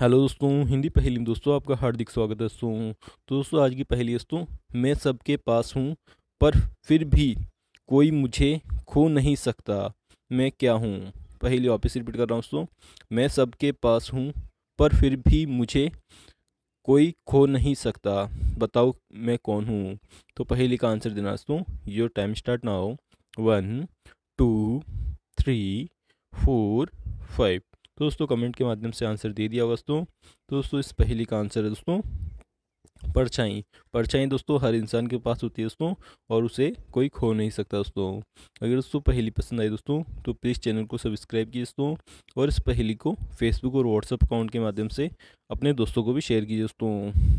hello दोस्तों हिंदी पहेली दोस्तों आपका हार्दिक स्वागत है दोस्तों तो दोस्तों आज की पहेली दोस्तों मैं सबके पास हूँ पर फिर भी कोई मुझे खो नहीं सकता मैं क्या हूँ पहली वापस रिपीट कर रहा हूँ दोस्तों मैं सबके पास हूँ पर फिर भी मुझे कोई खो नहीं सकता बताओ मैं कौन हूँ तो पहली का आंसर देना दोस्तों योर टाइम स्टार्ट ना हो one two three four five तो दोस्तों कमेंट के माध्यम से आंसर दे दिया दोस्तों तो दोस्तों इस पहली का आंसर है दोस्तों परछाई परछाई दोस्तों हर इंसान के पास होती है दोस्तों और उसे कोई खो नहीं सकता दोस्तों अगर दोस्तों पहली पसंद आई दोस्तों तो प्लीज़ चैनल को सब्सक्राइब कीजिए दोस्तों और इस पहली को फेसबुक और व्हाट्सअप अकाउंट के माध्यम से अपने दोस्तों को भी शेयर कीजिए दोस्तों